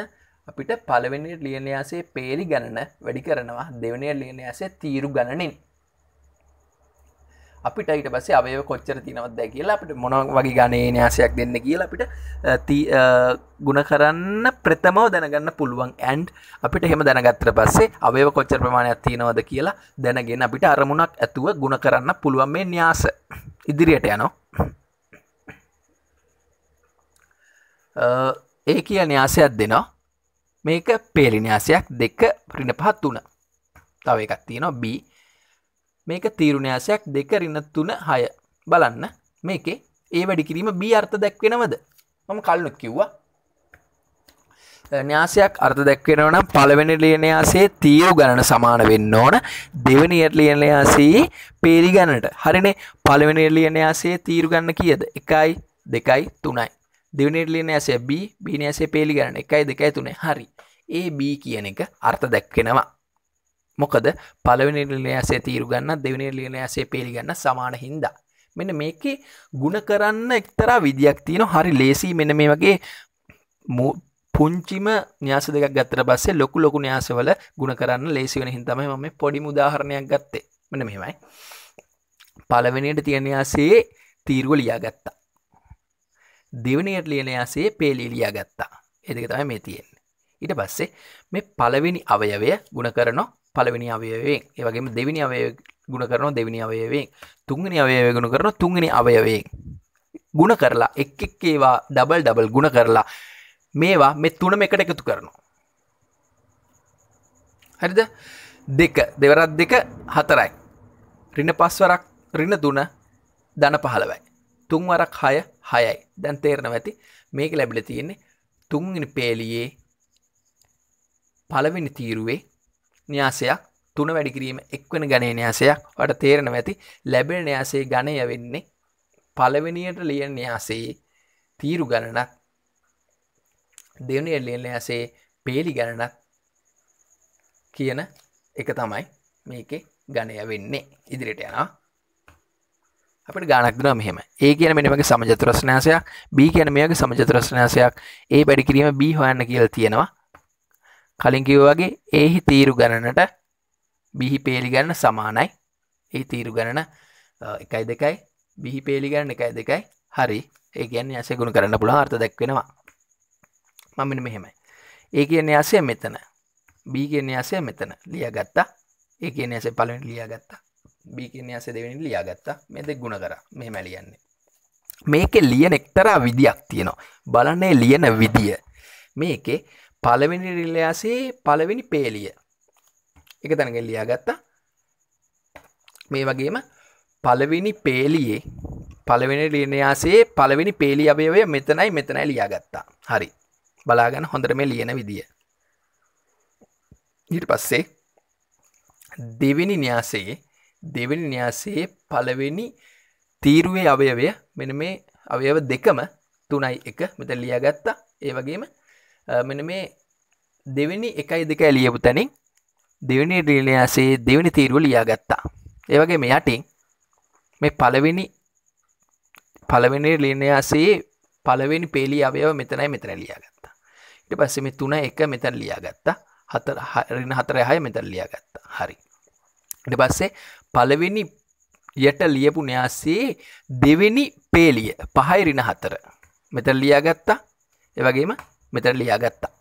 අපිට පළවෙනිට ලියනයාසේ පේලි ගණන වැඩි කරනවා දෙවනියට ලියනයාසේ තීරු ගණනින් අපිට ඊට පස අවය කොච්චර තිනවත් දැ කියලා අපට මොන වගේ ගණයේ න්‍යාසයක් දෙන්න කියලා අපිට ගුණ කරන්න ප්‍රථමව දැනගන්න පුළුවන් ඇන්ඩ් අපිට හෙම දැනගත්තර පස්සේ අවය කොච්චර ප්‍රමාණයක් තියෙනවද කියලා දැනගෙන අපිට අරමුණක් ඇතුව ගුණ කරන්න පුළුවන් මේ න්‍යාස ඉදිරියට යනෝ ඒ කිය න්‍යාසයක් දෙනවා මේක පේලිනිාසයක් දෙක පිරිණ පහත් වුණ තව එකක් තියෙනවා බී මේක තීරුණයාශයක් දෙකරින්න තුන හය බලන්න මේකේ ඒ වැඩි කිරීම බී අර්ථ දැක්වෙනවද මම කල්නු කිව්වා න්‍යාසයක් අර්ථ දැක්වෙනවන පළවෙනි ලියනයාසේ තීරු ගණන සමාන වෙන්න ඕන දෙවනියට ලියනයාසේ පේරි ගණනට හරිනේ පළවෙනි ලියනයාසේ තීරු ගන්න කියද එකයි දෙකයි තුනයි දෙවනිට ලියනයාසේ බී බීනයාසේ පේලි ගණන එකයි දෙකයි තුනේ හරි ඒ බී කියන එක අර්ථ දැක්වෙනවා මොකද පලවෙනි ලිනයාසේ තීරු ගන්න දෙවනි ලිනයාසේ පේළිගන්න සමාන හින්දා මෙන මේක ගුණ කරන්න එක්තරා විදියක් තියෙන හරි ලේසි මෙන මේ වගේ පුංචිම න්‍යාස දෙක ගත්තර බස්සේ ලොකු ලොකු න්‍යාසවල ගුණ කරන්න ලේසි වෙන හින්දම මම පොඩි මුදාහරණයක් ගත්තේ මෙන මෙමයි පලවෙනියට තියෙනයාසේ තීරුව ලියා ගත්තා දෙවනියට ලියනයාසේ පේලි ලියා ගත්තා එදක තමයි මේ තියෙන්නේ ඊට පස්සේ මේ පලවෙනි අවයවය ගුණ කරනවා පලවෙනි අවයවේ ඒවගේම දෙවිනි අවය ගුණ කරන දෙවිනි අවයවේ තුංගනි අවයව ගුණ කරන තුංගනි අවයවේ ගුණ කරලා එක් එක් ඒවා ඩබල් ඩබල් ගුණ කරලා මේවා මෙ තුනම එකට එකතු කරනවා හරිද දෙක දෙවරත් දෙක හතරයි රින පස්වරක් රින දුන දන පහළවයි තුන්වරක් හය හයයි දැන් තේරණ ඇති මේක ලැබිල තියෙන්නේ තුන්ගනි පේලියේ පළවෙනි තීරුවේ න්‍යාසයක් තුන වැඩි කිරීම එක්වෙන ගණේ න්‍යාසයක් වට තේරෙනව ඇති ලැබෙන න්‍යාසේ ගණය වෙන්නේ පළවෙනියට ලියන න්‍යාසේ තීරු ගණනක් දෙවනියට ලියන න්‍යාසේ පේලි ගණනක් කියන එක තමයි මේකේ ගණය වෙන්නේ ඉදිරිට යනවා අපට ගානක් දෙනවා මෙහෙම ඒ කියන මෙනිමගේ සමජතරස්නාසයක් B කියන මේගේ සමජතරස්නාසයක් ඒ වැඩි කිරීම B හොයන්න කියලා තියෙනවා කලින්කිව් වගේ ඒහි තීරු ගණනට බිහි පේලි ගන්න සමානයි ඒ තීරු ගණන එකයි දෙකයි බිහි පේලි ගන්න එකයි දෙකයි හරි ඒ කියන්න අසයගුණ කරන්න පුළ අර්ථ දැක්වෙනවා මමින මෙහෙමයි ඒ කියන්නේ අසය මෙතන බී කියන්නේ අසය මෙතන ලියගත්තා ඒ කියන්නේ ඇසේ පලවෙන් ලියගත්තා බී කියන්නේ අස දෙවෙනි ලියගත්තා මෙ දෙක් ගුණ කර මෙහෙම ලියන්නේ මේක ලියන එක්තරා විදියක් තියෙනවා බලන්නේ ලියන විදිය මේකේ පළවෙනි රිල්ලයාසේ පළවෙනි පේලිය එක තැනගෙන් ලියා ගත්තා මේ වගේම පළවෙනි පේලියේ පළවෙනි ලියනයාසේ පළවෙනි පේලි අභයවය මෙතනයි මෙතනයි ලියා ගත්තා හරි බලාගන්න හොඳට මේ ලියන විදිිය ඊට පස්සේ දෙවෙනි න්‍යාසයේ දෙවෙනි න්‍යාසයේ පළවෙනි තීරුවේ අවයවය මෙන මේ අවයව දෙකම තුනයි එක මෙත ලියගත්තා ඒ වගේම මෙන මේ දෙවෙනි එකයි දෙක ඇලියපු තැනින් දෙවැනි ඩීලයාසේ දෙවැනි තීරුව ලියා ගත්තා ඒවගේ මෙයටින් මේ පලවෙනි පළවෙනි ලිනයාසේ පළවෙනි පේලි අවයව මෙතනයි මෙතන ලියා ගත්තා ඉට පස්සෙම තුන එක මෙතැන් ලියා ගත්තා හතර හරින හතරයහය මෙතැන් ලියා ගත්තා හරි ඉට පස්සේ පළවෙනි යට ලියපු න්‍යාසේ දෙවෙනි පේලිය පහයි රින හතර මෙතැන් ලියා ගත්තා එවගේම මෙතන ලියාගත්තා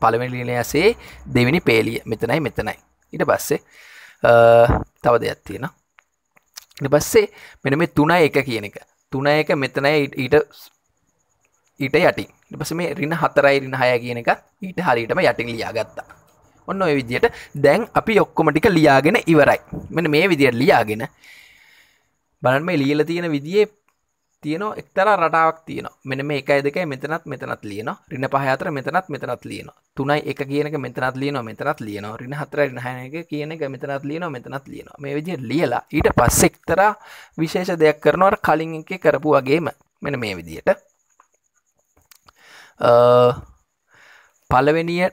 පළවෙනි ලිනයසේ දෙවිනි පේලිය මෙතනයි මෙතනයි ඉට පස්සේ තව දෙයක් තියෙන ඉට පස්සේ මෙන මේ තුන එක කියන එක තුන එක මෙතනයි ඊට ඊට යටි ඉපස මේ රින්න හතරයි රින්න හය කියන එක ඊට හරිටම යටින් ලියාගත්තා ඔන්න ඔය විදියට දැන් අපි ඔක්කොමටික ලියාගෙන ඉවරයි මෙන මේ විදියට ලියාගෙන බලන් මේ ලියල තියෙන විදිේ තියන එක්තර රටාවක් තියන මෙන මේ එකයි දෙක මෙතනත් මෙතනත් ලියන රින පහතර මෙතනත් මෙතනත් ලියන තුනයි එක කියනක මෙතනත් ලියන මෙතනත් ලියන රින හතර නහයක කියන එක මෙතනත් ලියන මෙතනත් ලියන මේ විදි ලියලා ඊට පස්සෙක්තර විශේෂ දෙයක් කරනවට කලින් එක කරපු වගේම මෙන මේ විදියට පලවෙනිය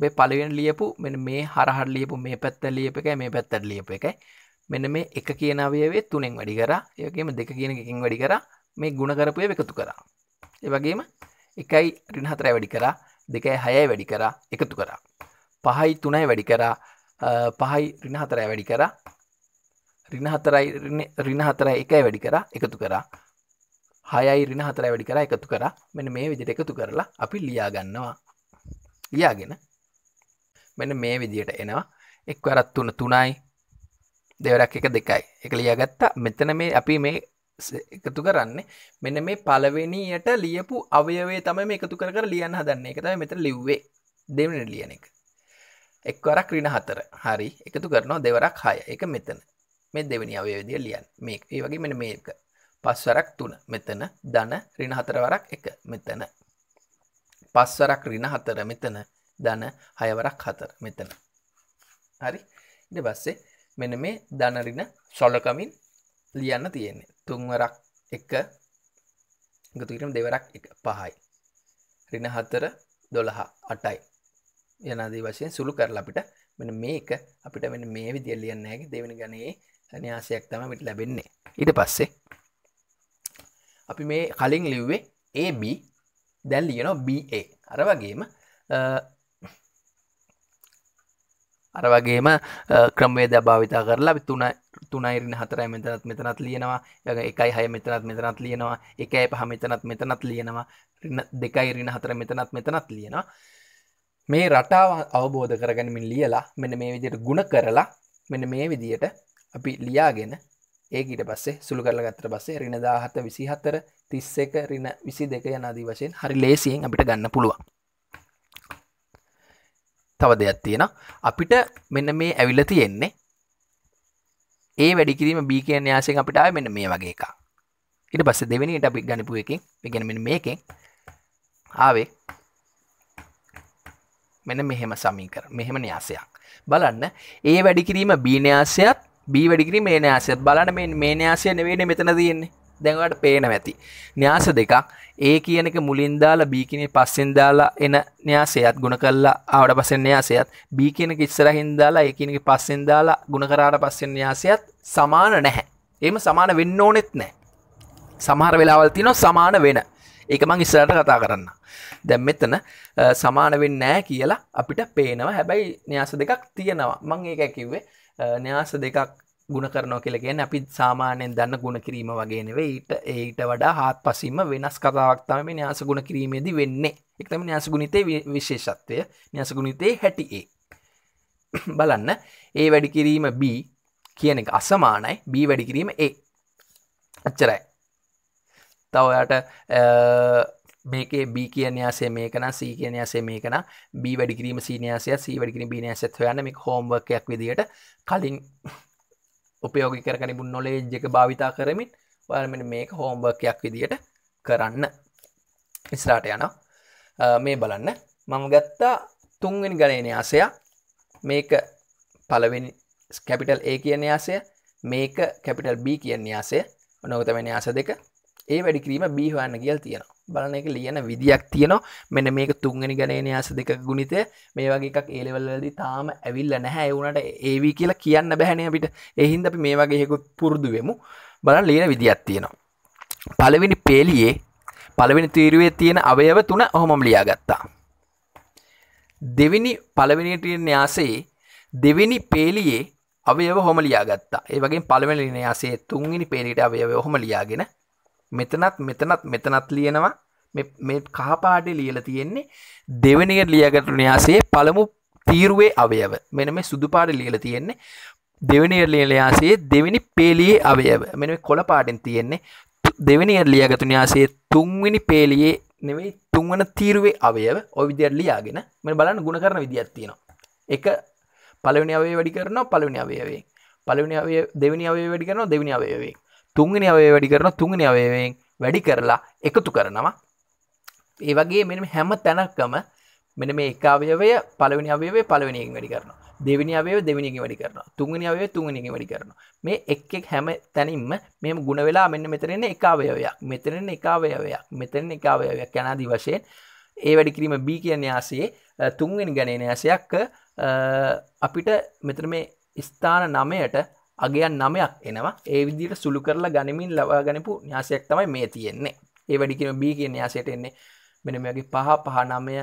මේ පලවෙන් ලියපු මෙ මේ හරහර ලියපු මේ පැත්ත ලියප එක මේ පැත්තට ලියප එක මෙන මේ එක කියනවයේ තුනෙන් වැඩි කර යකම දෙක කියන එකින් වැඩි කරා මේ ගුණ කරපුය එකතු කරා. ඒ වගේම එකයි රිනහතරය වැඩි කරා දෙකයි හයයි වැඩි කරා එකතු කරා. පහයි තුනයි වැඩි කරා පහයි රිනහතරය වැඩි කරා රිනහතරයි රිනහතරයි එකයි වැඩි කරා එකතු කරා හයයි රිනහතරයි වැඩි කරා එකතු කරා මෙන මේ විදිට එකතු කරලා අපි ලියාගන්නවා ලියාගෙන මෙන මේ විදියට එනවා එක් වරත් තුන තුනයි දෙවරක් එක දෙකයි එක ලියාගත්තා මෙතන මේ අපි මේ එකතු කරන්නේ මෙන මේ පලවෙනියට ලියපු අවයවේ තම මේ එකතු කර ලියන්න හදන්නේ එකතයි මෙත ලිව්වේ දෙවන ලියන එක එක්වරක් රින හතර හරි එකතු කරනවා දෙවරක් හය එක මෙතන මේ දෙවනි අවයවදිය ලියන් මේ ඒ වගේ මෙන මේක පස්වරක් තුන මෙතන දන රින හතරවරක් එක මෙතන පස්වරක් රින හතර මෙතන දන හයවරක් හතර මෙතන හරි ඉඩ බස්සේ මෙන මේ දනරින සොලකමින් ලියන්න තියෙන්නේ තුන්වරක් එක ගතුකටම දෙවරක් පහයි රින හතර දොළහා අටයි යනදී වශයෙන් සුළු කරලා අපිට මෙන මේක අපිට මෙ මේ විදිිය ලියන්නෑගේ දෙවෙන ගනයේ සනියාසයක් තම මිට ලැබෙන්නේ ඉට පස්සේ අපි මේ කලින් ලිව්වේ AB දැල් ලියනෝ BA අර වගේම අර වගේම ක්‍රමවේද භාවිතා කරලා තුන තුනයිරන හතරයි මෙතනත් මෙතනත් ලියනවා එකයි හය මෙතනත් මෙතනත් ලියනවා එකයි පහ මෙතනත් මෙතනත් ලියනවා දෙකයි රින හතර මෙතනත් මෙතනත් ලියනවා මේ රටාව අවබෝධ කරගැනමින් ලියලා මෙන මේ විදියට ගුණ කරලා මෙන මේ විදියට අපි ලියාගෙන ඒකට පස්සේ සුළු කරල ගත්තර පස්සේ රිනදාහත විසිහතර තිස්ස එක රින විසි දෙක යනදී වශයෙන් හරි ලේසියෙන් අපිට ගන්න පුළුවන් තව දෙයක් තියෙන අපිට මෙන්න මේ ඇවිල්ල තියෙන්නේ ඒ වැඩිකිරීම බී කිය න්‍යාසයෙන් අපිට ආය මෙන්න මේ වගේ එක ඉට පස්ස දෙවෙනිට අපි ගනිපු එකින් ගැනමෙන මේකෙන් ආවේ මෙන මෙහෙම සමීකර මෙහෙම න්‍යාසයක් බලන්න ඒ වැඩිකිරීම බීනයාසයත් බී වැඩිකිරීම මේ න්‍යාසයත් බලන්න මේ න්‍යාසය නවේන මෙතන තියෙන්නේ දැන්වට පේන ඇති. න්‍යාස දෙකක් ඒ කියනක මුලින්දාල බීකින පස්සෙන්දාලා එන න්‍යාසයත් ගුණ කල්ලා ආවට පසෙන් න්‍යාසයත් බී කියනක ඉස්සරහින්දාලා ඒකනක පස්සෙන්දාලා ගුණ කරාට පස්සෙන් න්‍යාසයත් සමාන නැහැ. එම සමාන වෙන්න ඕනෙත් නෑ. සමහර වෙලාවල්ති නො සමාන වෙන. ඒක මං ඉස්සරට කතා කරන්න. දැම් මෙතන සමාන වෙන්න නෑ කියලා අපිට පේනවා හැබැයි න්‍යාස දෙකක් තියෙනවා මං ඒක ඇකිව්වේ න්‍යාස දෙකක් ගුණ කරනෝ කියලගෙන අපි සාමානයෙන් දන්න ගුණ කිරීම වගේනව ඊට ඒට වඩා හත් පසිම වෙනස් කතාවක්තම මේ න්‍යාස ගුණ කිරීමේදී වෙන්නේ එක්තම න්‍යාස ගුණිතේ විශේෂත්වය න්‍යාස ගුණිතේ හැටි ඒ බලන්න ඒ වැඩි කිරීම B කියන එක අසමානයි B වැඩි කිරීම ඒ අච්චරයි තවයට මේකේ B කියනයාසේ මේකන සී කියනයාසේ මේකන B වැඩිකිරීම සීනයාසය සී වැඩිකිරීම බිනයසත් හොයන්න මේ හෝම්වර්කයක් විදිට කලින් උපයෝගි කරගනි බුන් නොලේජ් එක භාවිතා කරමින් වලමෙන මේක හෝම්බර්කයක් විදියට කරන්න ඉස්රාට යන මේ බලන්න මම ගත්තා තුන්වෙනි ගණන යාසය මේක පලවෙනි කැපිටල් ඒ කියන යාසය මේක කැපිටල් B කියන යාසය නොගතම යාස දෙක ඒ වැඩිකිරීම බී හොයන්න කියල් තියෙනවා බලන එක ලියන විදියක් තියෙනවා මෙන මේක තුන්ගනි ගණන අස දෙක ගුණිත මේ වගේ එකක් ඒලවල්ලදි තාම ඇවිල්ල නැහැ එවුණට ඒවී කියලා කියන්න බැහැන අපිට එහින්ද අපි මේ වගේ හෙකුත් පුරුදුවෙමු බල ලියන විදියක් තියෙනවා පළවෙනි පේලියේ පළවෙනි තීරුවේ තියෙන අවයව තුන ඔහොමම් ලියා ගත්තා දෙවිනි පළවෙනිටීර න්‍යාසයේ දෙවිනි පේලියේ අවයව හොම ලියා ගත්තා ඒවගේ පළවෙනි න්‍යාසේ තුන්ගනි පේලිට අවයව හොම ලියාගෙන මෙතනත් මෙතනත් මෙතනත් ලියනවා මේ කහපාඩි ලියල තියෙන්නේ දෙවනියට ලියගට න්‍යාසේ පළමු තීරුවේ අවයව මෙන මේ සුදුපාඩ ලියල තියෙන්නේ දෙවනියට ලියලයාසේ දෙවිනි පේලියේ අවයව මෙන කොළ පාඩෙන් තියෙන්නේ දෙවනියට ලියගතු න්‍යාසේ තුන්විනි පේලියේ නෙවෙයි තුන්වන තීරුවේ අවයව ඔවිදියට ලියාගෙන මෙ බලන්න ගුණ කරන විදිහත්තියෙනවා එක පලවනි අවේ වැඩි කරනවා පලවනි අවයවේ පලවනි දෙවනි අවේ වැඩි කරනවා දෙවනි අවයවේ තුන්ගනි අවය වැඩි කරන තුන්ගනි අවයවයෙන් වැඩි කරලා එකතු කරනවා ඒ වගේ මෙ හැම තැනක්කම මෙන මේ එකකාවයවය පලවනි අවයවේ පලවනියෙන් වැඩි කරන දෙවිනි අවය දෙවිනිින් වැඩි කරන තුන්ගනි අවය තුන්ගනිින් වැඩි කරන මේ එක්ෙක් හැම තැනින්ම මෙම ගුණ වෙලා මෙන්න මෙතරෙන එකකාවයවයක් මෙතරෙන එකකාවයවයක් මෙතරෙන එකකාවයවයක් කැනාදී වශයෙන් ඒ වැඩිකිරීම බී කියන්නේ ආසේ තුන්වෙනි ගණනය ඇසයක් අපිට මෙතර මේ ස්ථාන නමයට අගයන් නමයක් එනවා ඒ විදිර සුළු කරලා ගනිමින් ලබා ගනිපු න්‍යාසයක් තමයි මේ තියෙන්නේ ඒ වැඩිකින බී කිය න්‍යාසයට එන්නේ මෙන මේගේ පහ පහ නමය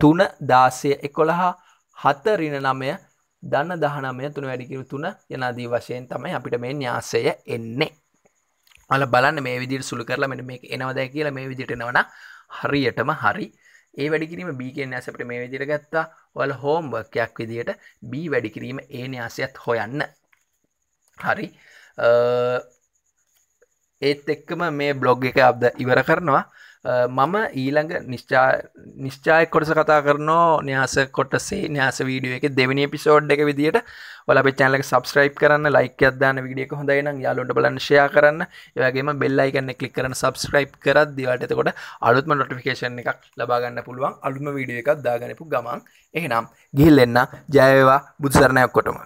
තුන දාසය එකොළහා හත රින නමය දන්න දහනමය තුන වැඩිකිරු තුන යනාදී වශයෙන් තමයි අපිට මේ න්‍යාසය එන්නේ අල බලන්න මේ විදිර සුළු කරලා මෙන මේ එනවදැ කියලා මේ විදිට එනවන හරියටම හරි ඒ වැඩිකිරීම B කියන න්‍යාසයට මේ විදිහට ගත්තා. ඔයාලා හෝම්වර්ක් එකක් විදිහට B වැඩිකිරීම A න්‍යාසයත් හොයන්න. හරි ඒත් එක්කම මේ බ්ලොග් එක අද ඉවර කරනවා මම ඊළඟ නිශ්චාය කොටස කතා කරනෝ න්‍යාස කොටසේ න්‍යාස වීඩිය එක දෙවනි පිසෝඩ් එක විදිට ඔලබ චනලක සබස්ක්‍රයිප් කරන්න ලයික අදාන විඩියක හොඳයින යාලොට බලංශයා කරන්න ඒවගේම බෙල්ලයි කන්න කලික් කරන සබස්ක්‍රයිප් කරත් දිවටතකොට අලුත්ම නොටිකේෂන් එකක් ලබාගන්න පුළුවන් අලුම වීඩිය එකක් දාගනපු ගමන් එහෙනම් ගිහිල්ලෙන්න ජයවා බුදුසරණයක් කොටම